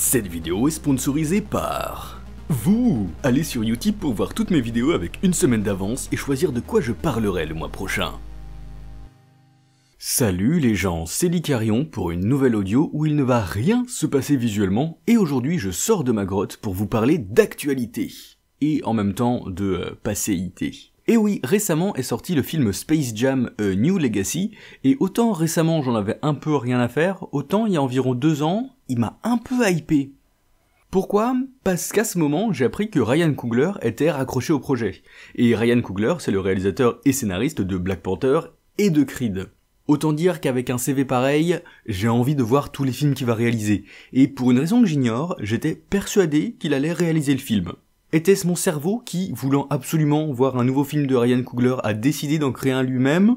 Cette vidéo est sponsorisée par... Vous Allez sur YouTube pour voir toutes mes vidéos avec une semaine d'avance et choisir de quoi je parlerai le mois prochain. Salut les gens, c'est Licarion pour une nouvelle audio où il ne va rien se passer visuellement et aujourd'hui je sors de ma grotte pour vous parler d'actualité et en même temps de euh, passéité. Et oui, récemment est sorti le film Space Jam euh, New Legacy, et autant récemment j'en avais un peu rien à faire, autant il y a environ deux ans, il m'a un peu hypé. Pourquoi Parce qu'à ce moment, j'ai appris que Ryan Coogler était raccroché au projet. Et Ryan Coogler, c'est le réalisateur et scénariste de Black Panther et de Creed. Autant dire qu'avec un CV pareil, j'ai envie de voir tous les films qu'il va réaliser. Et pour une raison que j'ignore, j'étais persuadé qu'il allait réaliser le film. Était-ce mon cerveau qui, voulant absolument voir un nouveau film de Ryan Coogler, a décidé d'en créer un lui-même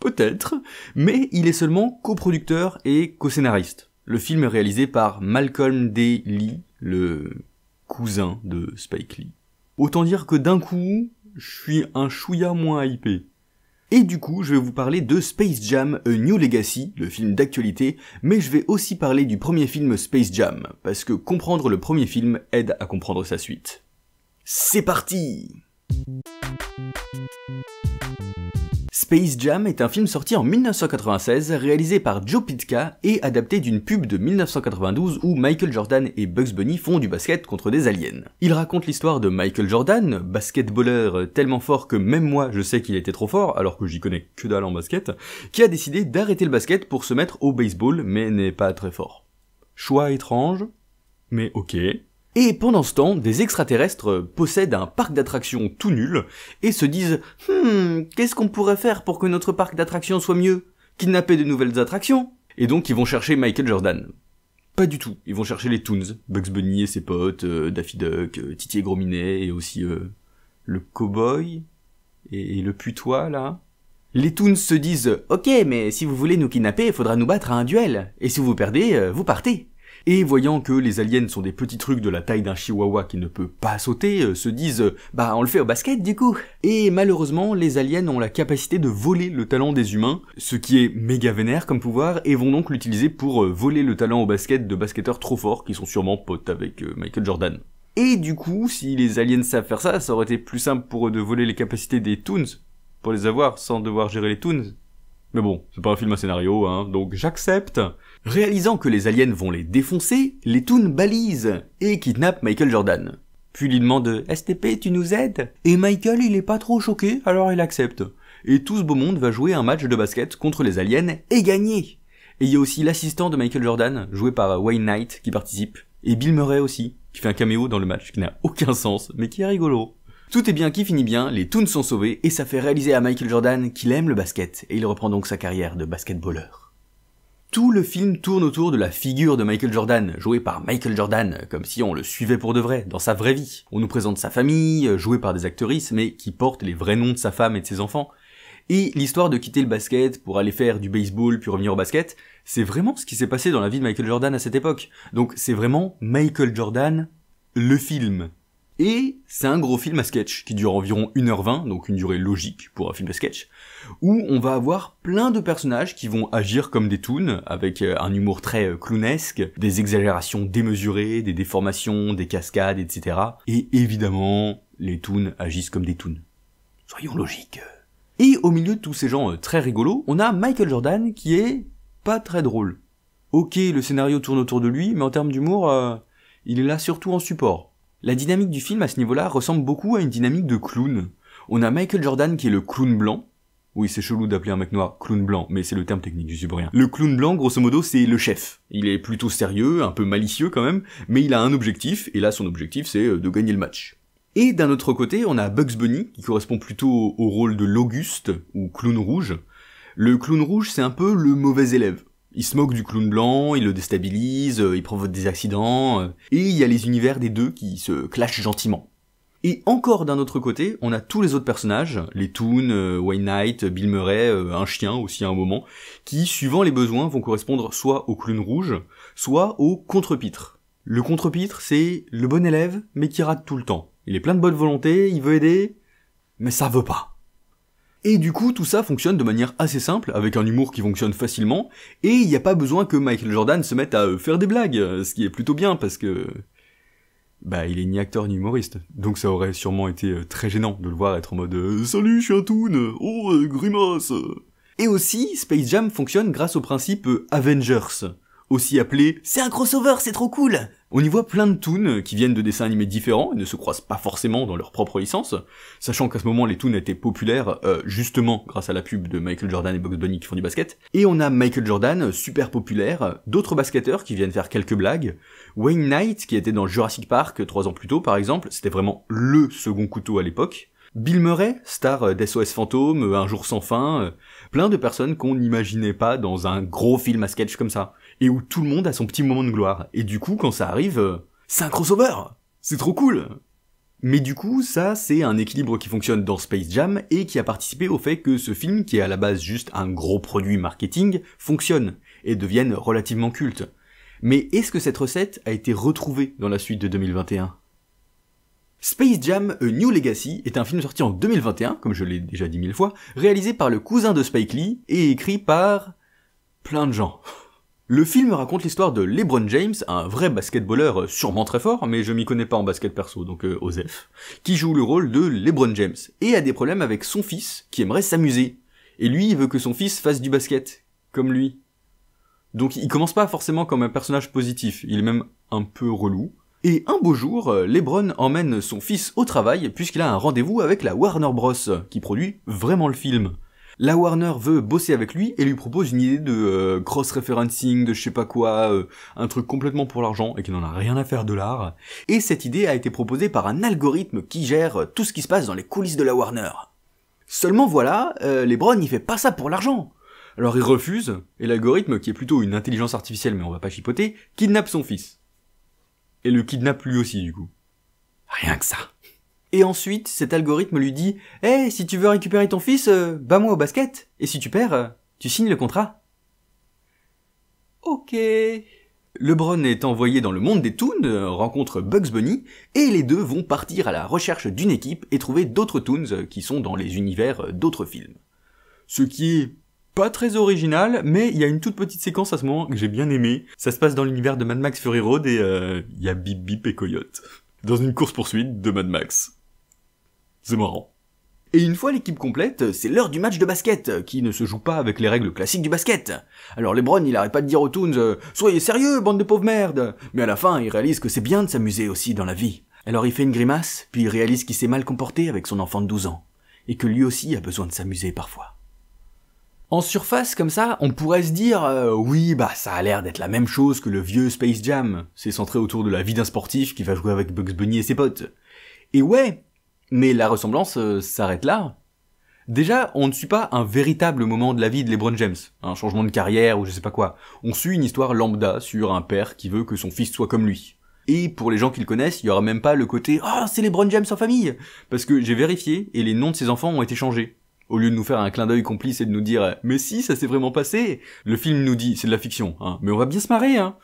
Peut-être, mais il est seulement coproducteur et co-scénariste. Le film est réalisé par Malcolm D. Lee, le cousin de Spike Lee. Autant dire que d'un coup, je suis un chouïa moins hypé. Et du coup, je vais vous parler de Space Jam A New Legacy, le film d'actualité, mais je vais aussi parler du premier film Space Jam, parce que comprendre le premier film aide à comprendre sa suite. C'est parti Space Jam est un film sorti en 1996, réalisé par Joe Pitka et adapté d'une pub de 1992 où Michael Jordan et Bugs Bunny font du basket contre des aliens. Il raconte l'histoire de Michael Jordan, basketballeur tellement fort que même moi je sais qu'il était trop fort, alors que j'y connais que dalle en basket, qui a décidé d'arrêter le basket pour se mettre au baseball mais n'est pas très fort. Choix étrange, mais ok. Et pendant ce temps, des extraterrestres possèdent un parc d'attractions tout nul et se disent Hmm, qu'est-ce qu'on pourrait faire pour que notre parc d'attractions soit mieux Kidnapper de nouvelles attractions Et donc ils vont chercher Michael Jordan. Pas du tout, ils vont chercher les Toons, Bugs Bunny et ses potes, euh, Daffy Duck, euh, Titi et et aussi euh, le Cowboy et, et le putois là. Les Toons se disent Ok, mais si vous voulez nous kidnapper, il faudra nous battre à un duel, et si vous perdez, vous partez et voyant que les aliens sont des petits trucs de la taille d'un chihuahua qui ne peut pas sauter, euh, se disent euh, bah on le fait au basket du coup. Et malheureusement, les aliens ont la capacité de voler le talent des humains, ce qui est méga vénère comme pouvoir, et vont donc l'utiliser pour euh, voler le talent au basket de basketteurs trop forts qui sont sûrement potes avec Michael Jordan. Et du coup, si les aliens savent faire ça, ça aurait été plus simple pour eux de voler les capacités des Toons, pour les avoir sans devoir gérer les Toons. Mais bon, c'est pas un film à scénario, hein, donc j'accepte. Réalisant que les aliens vont les défoncer, les Toons balisent et kidnappent Michael Jordan. Puis lui demande STP, tu nous aides Et Michael, il est pas trop choqué, alors il accepte. Et tout ce beau monde va jouer un match de basket contre les aliens et gagner Et il y a aussi l'assistant de Michael Jordan, joué par Wayne Knight, qui participe, et Bill Murray aussi, qui fait un caméo dans le match, qui n'a aucun sens, mais qui est rigolo. Tout est bien qui finit bien, les Toons sont sauvés, et ça fait réaliser à Michael Jordan qu'il aime le basket, et il reprend donc sa carrière de basketballeur. Tout le film tourne autour de la figure de Michael Jordan, joué par Michael Jordan, comme si on le suivait pour de vrai, dans sa vraie vie. On nous présente sa famille, euh, jouée par des actrices, mais qui portent les vrais noms de sa femme et de ses enfants. Et l'histoire de quitter le basket pour aller faire du baseball puis revenir au basket, c'est vraiment ce qui s'est passé dans la vie de Michael Jordan à cette époque. Donc c'est vraiment Michael Jordan, le film. Et c'est un gros film à sketch qui dure environ 1h20, donc une durée logique pour un film à sketch, où on va avoir plein de personnages qui vont agir comme des toons, avec euh, un humour très euh, clownesque, des exagérations démesurées, des déformations, des cascades, etc. Et évidemment, les toons agissent comme des toons. Soyons logiques. Et au milieu de tous ces gens euh, très rigolos, on a Michael Jordan qui est pas très drôle. Ok, le scénario tourne autour de lui, mais en termes d'humour, il est là surtout en support. La dynamique du film à ce niveau-là ressemble beaucoup à une dynamique de clown. On a Michael Jordan qui est le clown blanc. Oui, c'est chelou d'appeler un mec noir clown blanc, mais c'est le terme technique du zubrien. Le clown blanc, grosso modo, c'est le chef. Il est plutôt sérieux, un peu malicieux quand même, mais il a un objectif, et là son objectif c'est euh, de gagner le match. Et d'un autre côté, on a Bugs Bunny, qui correspond plutôt au rôle de l'Auguste, ou clown rouge. Le clown rouge, c'est un peu le mauvais élève il se moque du clown blanc, il le déstabilise, euh, il provoque des accidents, euh, et il y a les univers des deux qui se clashent gentiment. Et encore d'un autre côté, on a tous les autres personnages, les Toons, euh, Wayne Knight, Bill Murray, un chien aussi à un moment, qui, suivant les besoins, vont correspondre soit au clown rouge, soit au contre-pitre. Le contre-pitre, c'est le bon élève, mais qui rate tout le temps. Il est plein de bonne volonté, il veut aider, mais ça veut pas. Et du coup, tout ça fonctionne de manière assez simple, avec un humour qui fonctionne facilement, et il n'y a pas besoin que Michael Jordan se mette à euh, faire des blagues, euh, ce qui est plutôt bien parce que... Bah, il est ni acteur ni humoriste, donc ça aurait sûrement été euh, très gênant de le voir être en mode Salut, je suis un toon Oh, grimace !» Et aussi, Space Jam fonctionne grâce au principe Avengers, aussi appelé C'est un crossover, c'est trop cool On y voit plein de toons qui viennent de dessins animés différents et ne se croisent pas forcément dans leur propre licence, sachant qu'à ce moment les toons étaient populaires euh, justement grâce à la pub de Michael Jordan et Bugs Bunny qui font du basket. Et on a Michael Jordan, super populaire, d'autres basketteurs qui viennent faire quelques blagues, Wayne Knight qui était dans Jurassic Park trois ans plus tôt par exemple, c'était vraiment LE second couteau à l'époque, Bill Murray, star d'SOS Fantôme, Un jour sans fin, euh, plein de personnes qu'on n'imaginait pas dans un gros film à sketch comme ça, et où tout le monde a son petit moment de gloire. Et du coup, quand ça arrive, euh, c'est un crossover C'est trop cool mais du coup, ça, c'est un équilibre qui fonctionne dans Space Jam et qui a participé au fait que ce film, qui est à la base juste un gros produit marketing, fonctionne et devienne relativement culte. Mais est-ce que cette recette a été retrouvée dans la suite de 2021 Space Jam A New Legacy est un film sorti en 2021, comme je l'ai déjà dit mille fois, réalisé par le cousin de Spike Lee et écrit par plein de gens. Le film raconte l'histoire de LeBron James, un vrai basketballeur euh, sûrement très fort, mais je m'y connais pas en basket perso, donc Joseph, euh, qui joue le rôle de LeBron James, et a des problèmes avec son fils, qui aimerait s'amuser. Et lui, il veut que son fils fasse du basket, comme lui. Donc il commence pas forcément comme un personnage positif, il est même un peu relou, et un beau jour, euh, Lebron emmène son fils au travail puisqu'il a un rendez-vous avec la Warner Bros, qui produit vraiment le film. La Warner veut bosser avec lui et lui propose une idée de euh, cross-referencing, de je sais pas quoi, euh, un truc complètement pour l'argent et qui n'en a rien à faire de l'art. Et cette idée a été proposée par un algorithme qui gère tout ce qui se passe dans les coulisses de la Warner. Seulement voilà, Lebron il fait pas ça pour l'argent. Alors il refuse, et l'algorithme, qui est plutôt une intelligence artificielle mais on va pas chipoter, kidnappe son fils et le kidnappe lui aussi du coup. Rien que ça. Et ensuite, cet algorithme lui dit Eh, si tu veux récupérer ton fils, bas euh, bats-moi au basket, et si tu perds, euh, tu signes le contrat. Ok. LeBron est envoyé dans le monde des Toons, euh, rencontre Bugs Bunny, et les deux vont partir à la recherche d'une équipe et trouver d'autres Toons qui sont dans les univers d'autres films. Ce qui est pas très original, mais il y a une toute petite séquence à ce moment que j'ai bien aimé. Ça se passe dans l'univers de Mad Max Fury Road et il euh, y a Bip Bip et Coyote. Dans une course-poursuite de Mad Max. C'est marrant. Et une fois l'équipe complète, c'est l'heure du match de basket, qui ne se joue pas avec les règles classiques du basket. Alors Lebron, il arrête pas de dire aux Toons euh, « Soyez sérieux, bande de pauvres merdes !» Mais à la fin, il réalise que c'est bien de s'amuser aussi dans la vie. Alors il fait une grimace, puis il réalise qu'il s'est mal comporté avec son enfant de 12 ans, et que lui aussi a besoin de s'amuser parfois. En surface, comme ça, on pourrait se dire euh, oui, bah ça a l'air d'être la même chose que le vieux Space Jam. C'est centré autour de la vie d'un sportif qui va jouer avec Bugs Bunny et ses potes. Et ouais, mais la ressemblance euh, s'arrête là. Déjà, on ne suit pas un véritable moment de la vie de LeBron James, un changement de carrière ou je sais pas quoi. On suit une histoire lambda sur un père qui veut que son fils soit comme lui. Et pour les gens qui le connaissent, il y aura même pas le côté ah oh, c'est LeBron James en famille, parce que j'ai vérifié et les noms de ses enfants ont été changés. Au lieu de nous faire un clin d'œil complice et de nous dire mais si ça s'est vraiment passé, le film nous dit c'est de la fiction, hein, mais on va bien se marrer. Hein.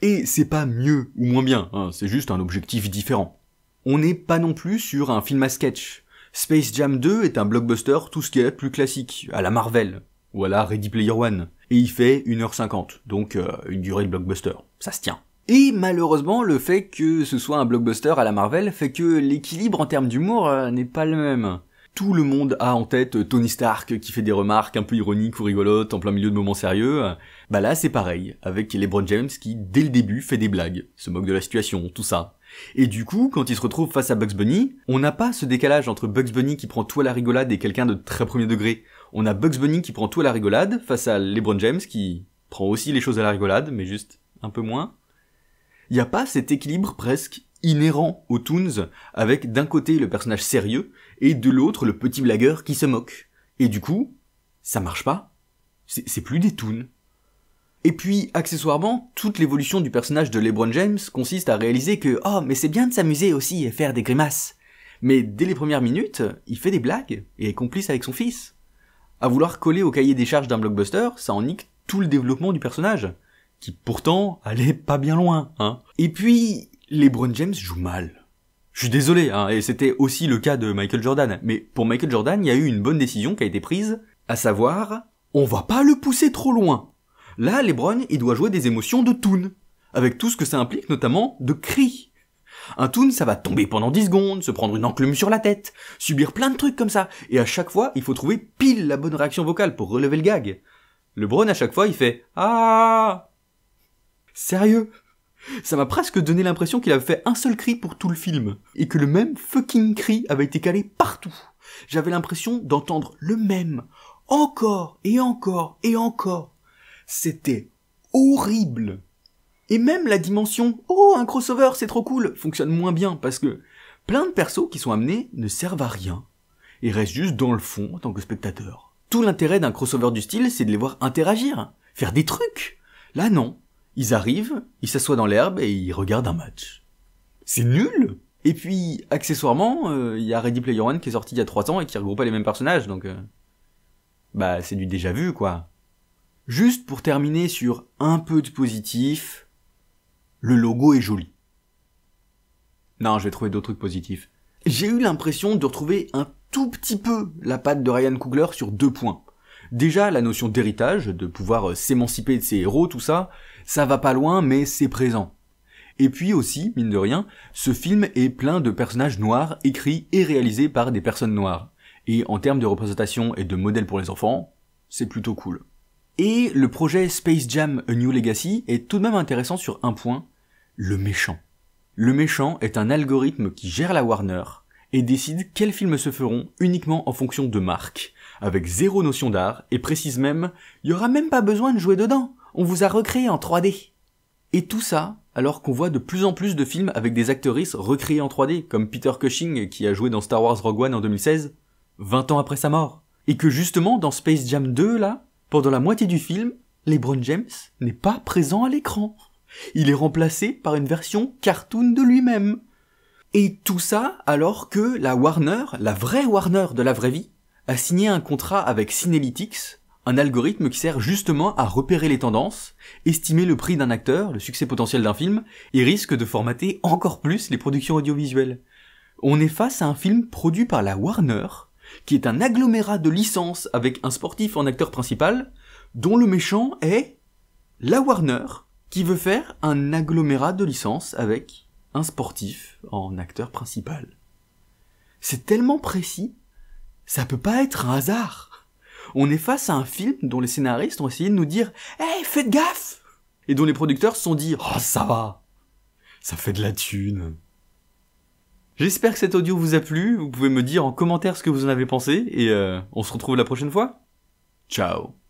Et c'est pas mieux ou moins bien, hein, c'est juste un objectif différent. On n'est pas non plus sur un film à sketch. Space Jam 2 est un blockbuster tout ce qui est plus classique, à la Marvel, ou à la Ready Player One, et il fait 1h50, donc euh, une durée de blockbuster, ça se tient. Et malheureusement, le fait que ce soit un blockbuster à la Marvel fait que l'équilibre en termes d'humour euh, n'est pas le même tout le monde a en tête euh, Tony Stark qui fait des remarques un peu ironiques ou rigolotes en plein milieu de moments sérieux. Bah là, c'est pareil, avec LeBron James qui, dès le début, fait des blagues, se moque de la situation, tout ça. Et du coup, quand il se retrouve face à Bugs Bunny, on n'a pas ce décalage entre Bugs Bunny qui prend tout à la rigolade et quelqu'un de très premier degré. On a Bugs Bunny qui prend tout à la rigolade face à LeBron James qui prend aussi les choses à la rigolade, mais juste un peu moins. Il n'y a pas cet équilibre presque inhérent aux Toons, avec d'un côté le personnage sérieux, et de l'autre le petit blagueur qui se moque. Et du coup, ça marche pas. C'est plus des Toons. Et puis, accessoirement, toute l'évolution du personnage de LeBron James consiste à réaliser que « Oh, mais c'est bien de s'amuser aussi et faire des grimaces !» Mais dès les premières minutes, il fait des blagues et est complice avec son fils. À vouloir coller au cahier des charges d'un blockbuster, ça en nique tout le développement du personnage, qui pourtant allait pas bien loin, hein. Et puis, LeBron James joue mal. Je suis désolé, hein, et c'était aussi le cas de Michael Jordan. Mais pour Michael Jordan, il y a eu une bonne décision qui a été prise, à savoir, on va pas le pousser trop loin. Là, LeBron, il doit jouer des émotions de toon, avec tout ce que ça implique, notamment de cris. Un toon, ça va tomber pendant 10 secondes, se prendre une enclume sur la tête, subir plein de trucs comme ça, et à chaque fois, il faut trouver pile la bonne réaction vocale pour relever le gag. LeBron, à chaque fois, il fait Ah Sérieux ça m'a presque donné l'impression qu'il avait fait un seul cri pour tout le film, et que le même fucking cri avait été calé partout. J'avais l'impression d'entendre le même, encore et encore et encore. C'était horrible. Et même la dimension Oh, un crossover, c'est trop cool fonctionne moins bien parce que plein de persos qui sont amenés ne servent à rien et restent juste dans le fond en tant que spectateur. Tout l'intérêt d'un crossover du style, c'est de les voir interagir, faire des trucs. Là non, ils arrivent, ils s'assoient dans l'herbe et ils regardent un match. C'est nul Et puis, accessoirement, euh, il y a Ready Player One qui est sorti il y a 3 ans et qui regroupe pas les mêmes personnages, donc... Euh, bah, c'est du déjà vu, quoi. Juste pour terminer sur un peu de positif, le logo est joli. Non, j'ai trouvé d'autres trucs positifs. J'ai eu l'impression de retrouver un tout petit peu la patte de Ryan Coogler sur deux points. Déjà, la notion d'héritage, de pouvoir euh, s'émanciper de ses héros, tout ça, ça va pas loin, mais c'est présent. Et puis aussi, mine de rien, ce film est plein de personnages noirs écrits et réalisés par des personnes noires. Et en termes de représentation et de modèles pour les enfants, c'est plutôt cool. Et le projet Space Jam A New Legacy est tout de même intéressant sur un point, le méchant. Le méchant est un algorithme qui gère la Warner et décide quels films se feront uniquement en fonction de marques avec zéro notion d'art, et précise même « Il y aura même pas besoin de jouer dedans, on vous a recréé en 3D ». Et tout ça alors qu'on voit de plus en plus de films avec des actrices recréées en 3D, comme Peter Cushing qui a joué dans Star Wars Rogue One en 2016, 20 ans après sa mort. Et que justement dans Space Jam 2 là, pendant la moitié du film, LeBron James n'est pas présent à l'écran. Il est remplacé par une version cartoon de lui-même. Et tout ça alors que la Warner, la vraie Warner de la vraie vie, a signé un contrat avec Cinelytics, un algorithme qui sert justement à repérer les tendances, estimer le prix d'un acteur, le succès potentiel d'un film, et risque de formater encore plus les productions audiovisuelles. On est face à un film produit par la Warner, qui est un agglomérat de licences avec un sportif en acteur principal, dont le méchant est la Warner, qui veut faire un agglomérat de licences avec un sportif en acteur principal. C'est tellement précis ça peut pas être un hasard. On est face à un film dont les scénaristes ont essayé de nous dire Hey, faites gaffe Et dont les producteurs se sont dit Oh, ça va Ça fait de la thune. J'espère que cet audio vous a plu. Vous pouvez me dire en commentaire ce que vous en avez pensé et euh, on se retrouve la prochaine fois. Ciao